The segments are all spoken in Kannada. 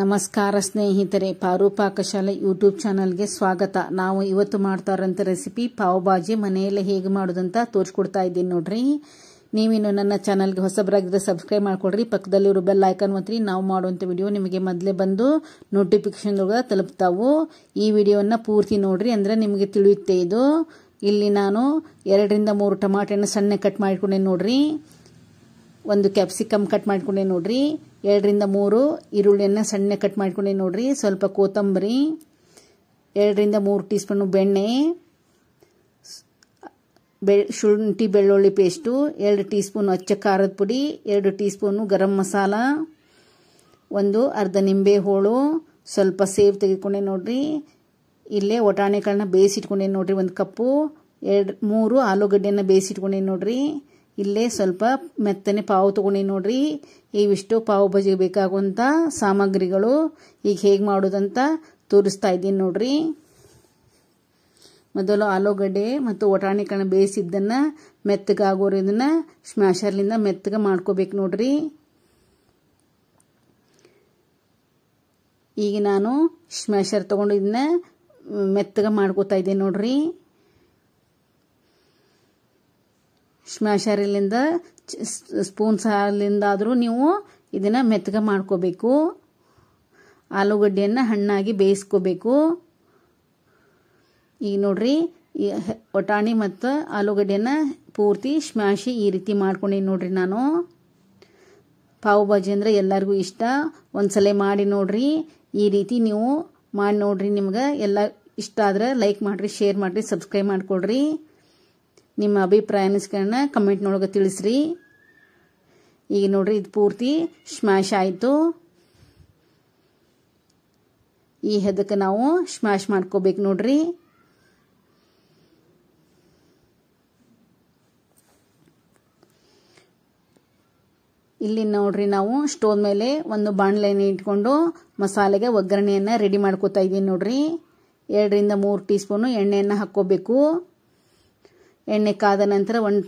ನಮಸ್ಕಾರ ಸ್ನೇಹಿತರೆ ಪಾರು ಪಾಕಶಾಲೆ ಯೂಟ್ಯೂಬ್ ಚಾನಲ್ಗೆ ಸ್ವಾಗತ ನಾವು ಇವತ್ತು ಮಾಡ್ತಾ ಇರೋಂಥ ರೆಸಿಪಿ ಪಾವ್ ಬಾಜಿ ಮನೆಯಲ್ಲೇ ಹೇಗೆ ಮಾಡೋದಂತ ತೋರಿಸ್ಕೊಡ್ತಾ ಇದ್ದೀನಿ ನೋಡ್ರಿ ನೀವಿನ್ನು ನನ್ನ ಚಾನಲ್ಗೆ ಹೊಸಬರಾಗಿದ್ದರೆ ಸಬ್ಸ್ಕ್ರೈಬ್ ಮಾಡಿಕೊಡ್ರಿ ಪಕ್ಕದಲ್ಲಿರೋ ಬೆಲ್ ಐಕನ್ ಒತ್ತಿರಿ ನಾವು ಮಾಡುವಂಥ ವಿಡಿಯೋ ನಿಮಗೆ ಮೊದಲೇ ಬಂದು ನೋಟಿಫಿಕೇಷನ್ಗಳ ತಲುಪ್ತಾವು ಈ ವಿಡಿಯೋವನ್ನು ಪೂರ್ತಿ ನೋಡ್ರಿ ಅಂದರೆ ನಿಮಗೆ ತಿಳಿಯುತ್ತೆ ಇದು ಇಲ್ಲಿ ನಾನು ಎರಡರಿಂದ ಮೂರು ಟೊಮಾಟೆನ ಸಣ್ಣ ಕಟ್ ಮಾಡಿಕೊಂಡೆ ನೋಡ್ರಿ ಒಂದು ಕ್ಯಾಪ್ಸಿಕಮ್ ಕಟ್ ಮಾಡಿಕೊಂಡೆ ನೋಡ್ರಿ ಎರಡರಿಂದ ಮೂರು ಈರುಳ್ಳಿಯನ್ನು ಸಣ್ಣ ಕಟ್ ಮಾಡ್ಕೊಂಡೆ ನೋಡಿರಿ ಸ್ವಲ್ಪ ಕೊತ್ತಂಬರಿ ಎರಡರಿಂದ ಮೂರು ಟೀ ಸ್ಪೂನು ಬೆಣ್ಣೆ ಬೆ ಶುಂಠಿ ಬೆಳ್ಳುಳ್ಳಿ ಪೇಸ್ಟು ಎರಡು ಟೀ ಸ್ಪೂನು ಅಚ್ಚ ಖಾರದ ಪುಡಿ ಎರಡು ಟೀ ಸ್ಪೂನು ಗರಂ ಮಸಾಲ ಒಂದು ಅರ್ಧ ನಿಂಬೆ ಹೋಳು ಸ್ವಲ್ಪ ಸೇವ್ ತೆಗೆದುಕೊಂಡೆ ನೋಡಿರಿ ಇಲ್ಲೇ ಒಟಾಣೆಗಳನ್ನ ಬೇಯಿಸಿಟ್ಕೊಂಡೆ ನೋಡಿರಿ ಒಂದು ಕಪ್ಪು ಎರಡು ಮೂರು ಆಲೂಗಡ್ಡೆಯನ್ನು ಬೇಯಿಸಿಟ್ಕೊಂಡೆ ನೋಡಿರಿ ಇಲ್ಲೇ ಸ್ವಲ್ಪ ಮೆತ್ತನೆ ಪಾವು ತೊಗೊಂಡಿ ನೋಡ್ರಿ ಇವಿಷ್ಟು ಪಾವು ಬಜಿ ಬೇಕಾಗುವಂಥ ಸಾಮಗ್ರಿಗಳು ಈಗ ಹೇಗೆ ಮಾಡೋದಂತ ತೋರಿಸ್ತಾ ಇದ್ದೀನಿ ನೋಡ್ರಿ ಮೊದಲು ಆಲೂಗಡ್ಡೆ ಮತ್ತು ಕಣ ಬೇಯಿಸಿದ್ದನ್ನು ಮೆತ್ತಗಾಗೋರಿದನ್ನ ಸ್ಮ್ಯಾಶರ್ಲಿಂದ ಮೆತ್ತಗೆ ಮಾಡ್ಕೋಬೇಕು ನೋಡ್ರಿ ಈಗ ನಾನು ಸ್ಮ್ಯಾಶರ್ ತೊಗೊಂಡಿದ್ದನ್ನ ಮೆತ್ತಗೆ ಮಾಡ್ಕೋತಾ ಇದ್ದೀನಿ ನೋಡ್ರಿ ಸ್ಮ್ಯಾಶರಲ್ಲಿಂದ ಸ್ಪೂನ್ ಸಹಾಯದಿಂದಾದರೂ ನೀವು ಇದನ್ನು ಮೆತ್ತಗೆ ಮಾಡ್ಕೋಬೇಕು ಆಲೂಗಡ್ಡೆಯನ್ನು ಹಣ್ಣಾಗಿ ಬೇಯಿಸ್ಕೋಬೇಕು ಈಗ ನೋಡ್ರಿ ಒಟಾಣಿ ಮತ್ತು ಆಲೂಗಡ್ಡೆಯನ್ನು ಪೂರ್ತಿ ಸ್ಮ್ಯಾಶಿ ಈ ರೀತಿ ಮಾಡ್ಕೊಂಡೀನಿ ನೋಡ್ರಿ ನಾನು ಪಾವ್ ಭಾಜಿ ಅಂದರೆ ಎಲ್ಲರಿಗೂ ಇಷ್ಟ ಸಲ ಮಾಡಿ ನೋಡ್ರಿ ಈ ರೀತಿ ನೀವು ಮಾಡಿ ನೋಡ್ರಿ ನಿಮ್ಗೆ ಎಲ್ಲ ಇಷ್ಟ ಆದರೆ ಲೈಕ್ ಮಾಡಿರಿ ಶೇರ್ ಮಾಡಿರಿ ಸಬ್ಸ್ಕ್ರೈಬ್ ಮಾಡಿಕೊಡ್ರಿ ನಿಮ್ಮ ಅಭಿಪ್ರಾಯ ಅನಿಸ್ಕೊಂಡ ಕಮೆಂಟ್ನೊಳಗೆ ತಿಳಿಸ್ರಿ ಈಗ ನೋಡ್ರಿ ಇದು ಪೂರ್ತಿ ಸ್ಮ್ಯಾಶ್ ಆಯಿತು ಈ ಹೆದಕ್ಕೆ ನಾವು ಸ್ಮ್ಯಾಶ್ ಮಾಡ್ಕೋಬೇಕು ನೋಡ್ರಿ ಇಲ್ಲಿ ನೋಡ್ರಿ ನಾವು ಸ್ಟೋವ್ ಮೇಲೆ ಒಂದು ಬಾಣಲೆಯನ್ನು ಇಟ್ಕೊಂಡು ಮಸಾಲೆಗೆ ಒಗ್ಗರಣೆಯನ್ನು ರೆಡಿ ಮಾಡ್ಕೋತಾ ಇದ್ದೀನಿ ನೋಡ್ರಿ ಎರಡರಿಂದ ಮೂರು ಟೀ ಸ್ಪೂನು ಎಣ್ಣೆಯನ್ನು ಹಾಕ್ಕೋಬೇಕು ಎಣ್ಣೆ ಕಾದ ನಂತರ ಒಂದು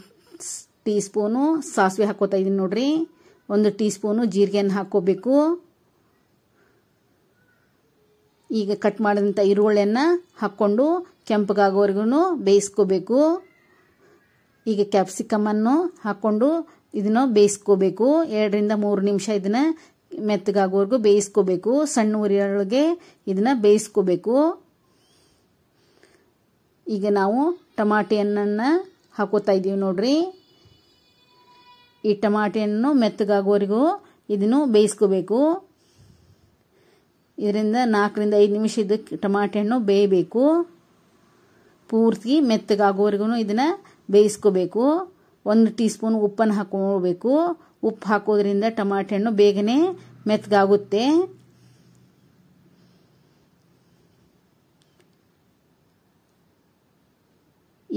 ಟೀ ಸ್ಪೂನು ಸಾಸಿವೆ ಹಾಕೋತಾ ಇದ್ದೀನಿ ನೋಡ್ರಿ ಒಂದು ಟೀ ಸ್ಪೂನು ಜೀರಿಗೆಯನ್ನು ಹಾಕ್ಕೋಬೇಕು ಈಗ ಕಟ್ ಮಾಡಿದಂಥ ಈರುಳ್ಳಿಯನ್ನು ಹಾಕ್ಕೊಂಡು ಕೆಂಪಗಾಗೋವರೆಗೂ ಬೇಯಿಸ್ಕೋಬೇಕು ಈಗ ಕ್ಯಾಪ್ಸಿಕಮನ್ನು ಹಾಕ್ಕೊಂಡು ಇದನ್ನು ಬೇಯಿಸ್ಕೋಬೇಕು ಎರಡರಿಂದ ಮೂರು ನಿಮಿಷ ಇದನ್ನು ಮೆತ್ತಗಾಗೋವರೆಗೂ ಬೇಯಿಸ್ಕೋಬೇಕು ಸಣ್ಣ ಉರಿಯೊಳಗೆ ಇದನ್ನು ಬೇಯಿಸ್ಕೋಬೇಕು ಈಗ ನಾವು ಟಮಾಟಿ ಹಣ್ಣನ್ನು ಹಾಕೋತಾ ಇದ್ದೀವಿ ನೋಡ್ರಿ ಈ ಟಮಾಟಿ ಹಣ್ಣು ಮೆತ್ತಗಾಗೋರಿಗೂ ಇದನ್ನು ಬೇಯಿಸ್ಕೋಬೇಕು ಇದರಿಂದ ನಾಲ್ಕರಿಂದ ಐದು ನಿಮಿಷ ಇದಕ್ಕೆ ಟಮಾಟೆ ಹಣ್ಣು ಬೇಯಬೇಕು ಪೂರ್ತಿ ಮೆತ್ತಗಾಗೋವರೆಗೂ ಇದನ್ನು ಬೇಯಿಸ್ಕೋಬೇಕು ಒಂದು ಟೀ ಸ್ಪೂನ್ ಉಪ್ಪನ್ನು ಹಾಕೋಬೇಕು ಉಪ್ಪು ಹಾಕೋದ್ರಿಂದ ಟಮಾಟೆ ಹಣ್ಣು ಬೇಗನೆ ಮೆತ್ತಗಾಗುತ್ತೆ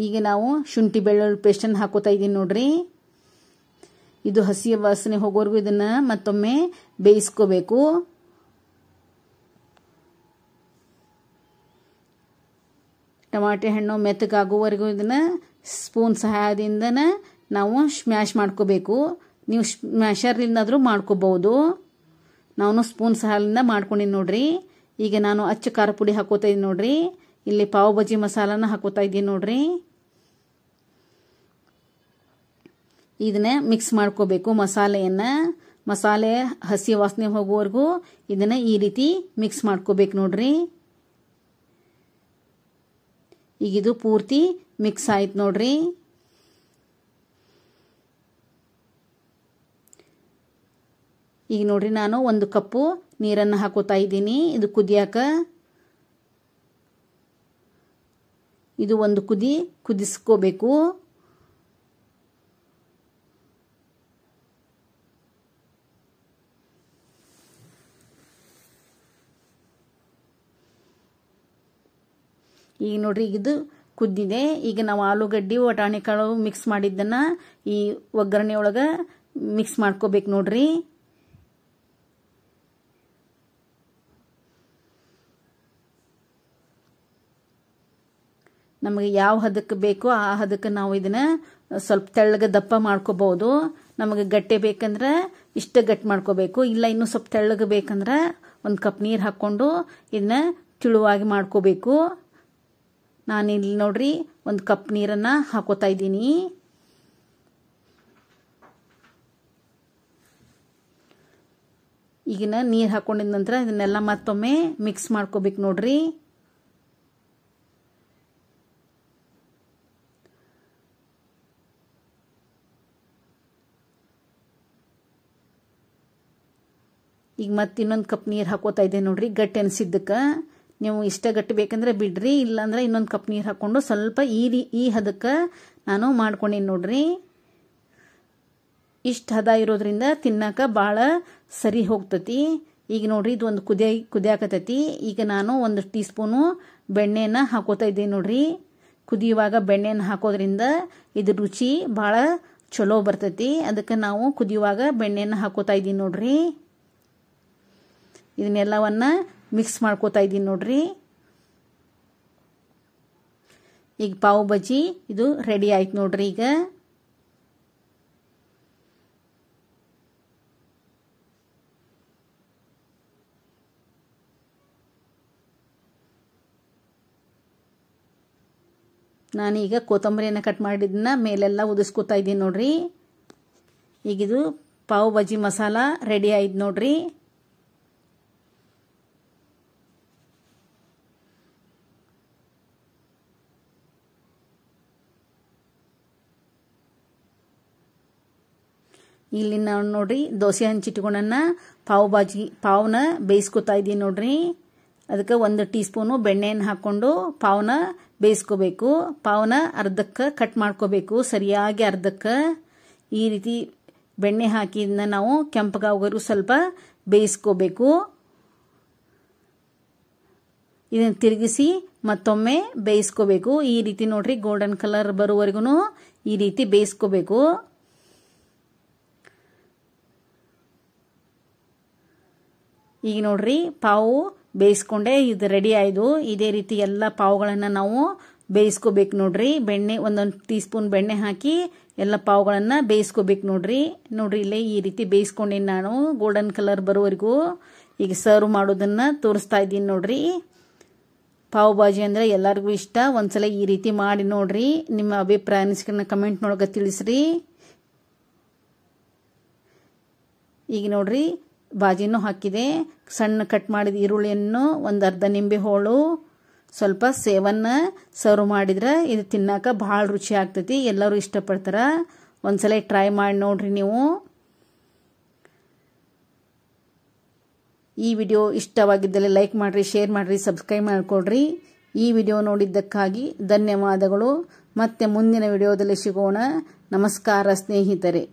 ಈಗ ನಾವು ಶುಂಠಿ ಬೆಳ್ಳುಳ್ಳಿ ಪೇಸ್ಟನ್ನು ಹಾಕೋತಾ ಇದ್ದೀನಿ ನೋಡ್ರಿ ಇದು ಹಸಿ ವಾಸನೆ ಹೋಗೋರ್ಗು ಇದನ್ನ ಮತ್ತೊಮ್ಮೆ ಬೇಯಿಸ್ಕೋಬೇಕು ಟಮಾಟೆ ಹಣ್ಣು ಮೆತ್ತಗಾಗುವವರೆಗೂ ಇದನ್ನ ಸ್ಪೂನ್ ಸಹಾಯದಿಂದ ನಾವು ಸ್ಮ್ಯಾಶ್ ಮಾಡ್ಕೋಬೇಕು ನೀವು ಸ್ಮ್ಯಾಶರ್ಲಿಂದಾದರೂ ಮಾಡ್ಕೋಬಹುದು ನಾನು ಸ್ಪೂನ್ ಸಹಾಯದಿಂದ ಮಾಡ್ಕೊಂಡಿನಿ ನೋಡ್ರಿ ಈಗ ನಾನು ಅಚ್ಚ ಖಾರ ಪುಡಿ ಹಾಕೋತಾ ಇದ್ದೀನಿ ನೋಡ್ರಿ ಇಲ್ಲಿ ಪಾವ್ ಬಜ್ಜಿ ಮಸಾಲಾನ ಹಾಕೋತಾ ಇದ್ದೀನಿ ನೋಡ್ರಿ ಇದನ್ನ ಮಿಕ್ಸ್ ಮಾಡ್ಕೋಬೇಕು ಮಸಾಲೆಯನ್ನ ಮಸಾಲೆ ಹಸಿ ವಾಸನೆ ಹೋಗುವವರೆಗೂ ಇದನ್ನ ಈ ರೀತಿ ಮಿಕ್ಸ್ ಮಾಡ್ಕೋಬೇಕು ನೋಡ್ರಿ ಈಗ ಇದು ಪೂರ್ತಿ ಮಿಕ್ಸ್ ಆಯ್ತು ನೋಡ್ರಿ ಈಗ ನೋಡ್ರಿ ನಾನು ಒಂದು ಕಪ್ಪು ನೀರನ್ನು ಹಾಕೋತಾ ಇದ್ದೀನಿ ಇದು ಕುದಿಯಾಕ ಇದು ಒಂದು ಕುದಿ ಕುದಿಸ್ಕೋಬೇಕು ಈಗ ನೋಡ್ರಿ ಇದು ಕುದ್ದಿದೆ ಈಗ ನಾವು ಆಲೂಗಡ್ಡಿ ವಟಾಣಿ ಕಾಳು ಮಿಕ್ಸ್ ಮಾಡಿದ್ದನ್ನ ಈ ಒಗ್ಗರಣೆ ಒಳಗೆ ಮಿಕ್ಸ್ ಮಾಡ್ಕೋಬೇಕು ನೋಡ್ರಿ ನಮಗೆ ಯಾವ ಹದಕ್ಕೆ ಬೇಕೋ ಆ ಹದಕ್ಕೆ ನಾವು ಇದನ್ನ ಸ್ವಲ್ಪ ತೆಳ್ಳಗೆ ದಪ್ಪ ಮಾಡ್ಕೋಬಹುದು ನಮಗೆ ಗಟ್ಟೆ ಬೇಕಂದ್ರೆ ಇಷ್ಟ ಗಟ್ಟಿ ಮಾಡ್ಕೋಬೇಕು ಇಲ್ಲ ಇನ್ನೂ ಸ್ವಲ್ಪ ತೆಳ್ಳಗೆ ಬೇಕಂದ್ರೆ ಒಂದು ಕಪ್ ನೀರು ಹಾಕ್ಕೊಂಡು ಇದನ್ನ ತಿಳುವಾಗಿ ಮಾಡ್ಕೋಬೇಕು ನಾನಿಲ್ಲಿ ನೋಡ್ರಿ ಒಂದು ಕಪ್ ನೀರನ್ನು ಹಾಕೋತಾ ಇದ್ದೀನಿ ಈಗಿನ ನೀರು ಹಾಕೊಂಡಿದ ನಂತರ ಇದನ್ನೆಲ್ಲ ಮತ್ತೊಮ್ಮೆ ಮಿಕ್ಸ್ ಮಾಡ್ಕೋಬೇಕು ನೋಡ್ರಿ ಈಗ ಮತ್ತೆ ಇನ್ನೊಂದು ಕಪ್ ನೀರು ಹಾಕೋತಾ ಇದ್ದೆ ನೋಡ್ರಿ ಗಟ್ಟಿ ಅನಿಸಿದ್ದಕ್ಕೆ ನೀವು ಇಷ್ಟ ಗಟ್ಟಿ ಬೇಕಂದ್ರೆ ಬಿಡ್ರಿ ಇಲ್ಲಾಂದ್ರೆ ಇನ್ನೊಂದು ಕಪ್ ನೀರು ಹಾಕ್ಕೊಂಡು ಸ್ವಲ್ಪ ಈ ರೀ ಈ ಹದಕ್ಕೆ ನಾನು ಮಾಡ್ಕೊಂಡೀನಿ ನೋಡ್ರಿ ಇಷ್ಟು ಹದ ಇರೋದ್ರಿಂದ ತಿನ್ನಕ ಭಾಳ ಸರಿ ಹೋಗ್ತತಿ ಈಗ ನೋಡ್ರಿ ಇದು ಒಂದು ಕುದಿಯ ಕುದಿಯಾಕತತಿ ಈಗ ನಾನು ಒಂದು ಟೀ ಸ್ಪೂನು ಬೆಣ್ಣೆನ ಹಾಕೋತಾ ಇದ್ದೀನಿ ನೋಡ್ರಿ ಕುದಿಯುವಾಗ ಬೆಣ್ಣೆನ ಹಾಕೋದ್ರಿಂದ ಇದು ರುಚಿ ಭಾಳ ಚಲೋ ಬರ್ತೈತಿ ಅದಕ್ಕೆ ನಾವು ಕುದಿಯುವಾಗ ಬೆಣ್ಣೆಯನ್ನು ಹಾಕೋತಾ ಇದ್ದೀನಿ ನೋಡ್ರಿ ಇದನ್ನೆಲ್ಲವನ್ನು ಮಿಕ್ಸ್ ಮಾಡ್ಕೋತಾ ಇದ್ದೀನಿ ನೋಡ್ರಿ ಈಗ ಪಾವ್ ಬಜ್ಜಿ ಇದು ರೆಡಿ ಆಯ್ತು ನೋಡ್ರಿ ಈಗ ನಾನೀಗ ಕೊತ್ತಂಬರಿಯನ್ನು ಕಟ್ ಮಾಡಿದ್ದನ್ನ ಮೇಲೆಲ್ಲ ಉದಿಸ್ಕೋತಾ ಇದ್ದೀನಿ ನೋಡ್ರಿ ಈಗಿದು ಪಾವ್ ಬಜ್ಜಿ ಮಸಾಲ ರೆಡಿ ಆಯ್ತು ನೋಡ್ರಿ ಇಲ್ಲಿ ನಾವು ನೋಡ್ರಿ ದೋಸೆ ಹಂಚಿಟ್ಕೊಂಡನ್ನ ಪಾವ್ ಬಾಜಿ ಪಾವ್ನ ಬೇಯಿಸ್ಕೊತಾ ಇದ್ದೀನಿ ನೋಡ್ರಿ ಅದಕ್ಕೆ ಒಂದು ಟೀ ಸ್ಪೂನು ಬೆಣ್ಣೆಯನ್ನು ಹಾಕ್ಕೊಂಡು ಪಾವ್ನ ಬೇಯಿಸ್ಕೋಬೇಕು ಪಾವ್ನ ಅರ್ಧಕ್ಕೆ ಕಟ್ ಮಾಡ್ಕೋಬೇಕು ಸರಿಯಾಗಿ ಅರ್ಧಕ್ಕೆ ಈ ರೀತಿ ಬೆಣ್ಣೆ ಹಾಕಿದ್ನ ನಾವು ಕೆಂಪಗಾವಗರು ಸ್ವಲ್ಪ ಬೇಯಿಸ್ಕೋಬೇಕು ಇದನ್ನು ತಿರುಗಿಸಿ ಮತ್ತೊಮ್ಮೆ ಬೇಯಿಸ್ಕೋಬೇಕು ಈ ರೀತಿ ನೋಡ್ರಿ ಗೋಲ್ಡನ್ ಕಲರ್ ಬರುವವರೆಗೂ ಈ ರೀತಿ ಬೇಯಿಸ್ಕೋಬೇಕು ಈಗ ನೋಡ್ರಿ ಪಾವು ಬೇಯಿಸ್ಕೊಂಡೆ ಇದು ರೆಡಿ ಆಯಿತು ಇದೇ ರೀತಿ ಎಲ್ಲ ಪಾವುಗಳನ್ನ ನಾವು ಬೇಯಿಸ್ಕೋಬೇಕು ನೋಡ್ರಿ ಬೆಣ್ಣೆ ಒಂದೊಂದು ಟೀ ಸ್ಪೂನ್ ಬೆಣ್ಣೆ ಹಾಕಿ ಎಲ್ಲ ಪಾವುಗಳನ್ನ ಬೇಯಿಸ್ಕೋಬೇಕು ನೋಡ್ರಿ ನೋಡ್ರಿ ಇಲ್ಲೇ ಈ ರೀತಿ ಬೇಯಿಸ್ಕೊಂಡೆ ನಾನು ಗೋಲ್ಡನ್ ಕಲರ್ ಬರೋವರೆಗೂ ಈಗ ಸರ್ವ್ ಮಾಡೋದನ್ನ ತೋರಿಸ್ತಾ ಇದ್ದೀನಿ ನೋಡ್ರಿ ಪಾವ್ ಭಾಜಿ ಅಂದ್ರೆ ಎಲ್ಲರಿಗೂ ಇಷ್ಟ ಒಂದ್ಸಲ ಈ ರೀತಿ ಮಾಡಿ ನೋಡ್ರಿ ನಿಮ್ಮ ಅಭಿಪ್ರಾಯ ಅನಿಸಿಕೆ ಕಮೆಂಟ್ ಮೂಲಕ ತಿಳಿಸ್ರಿ ಈಗ ನೋಡ್ರಿ ಬಾಜಿನೂ ಹಾಕಿದೆ ಸಣ್ಣ ಕಟ್ ಮಾಡಿದ ಈರುಳ್ಳಿಯನ್ನು ಒಂದು ಅರ್ಧ ನಿಂಬೆ ಹೋಳು ಸ್ವಲ್ಪ ಸೇವನ್ನ ಸರ್ವ್ ಮಾಡಿದ್ರೆ ಇದು ತಿನ್ನಾಕ ಭಾಳ ರುಚಿ ಆಗ್ತೈತಿ ಎಲ್ಲರೂ ಇಷ್ಟಪಡ್ತಾರ ಒಂದ್ಸಲ ಟ್ರೈ ಮಾಡಿ ನೋಡ್ರಿ ನೀವು ಈ ವಿಡಿಯೋ ಇಷ್ಟವಾಗಿದ್ದಲ್ಲಿ ಲೈಕ್ ಮಾಡ್ರಿ ಶೇರ್ ಮಾಡಿರಿ ಸಬ್ಸ್ಕ್ರೈಬ್ ಮಾಡಿಕೊಡ್ರಿ ಈ ವಿಡಿಯೋ ನೋಡಿದ್ದಕ್ಕಾಗಿ ಧನ್ಯವಾದಗಳು ಮತ್ತೆ ಮುಂದಿನ ವಿಡಿಯೋದಲ್ಲಿ ಸಿಗೋಣ ನಮಸ್ಕಾರ ಸ್ನೇಹಿತರೆ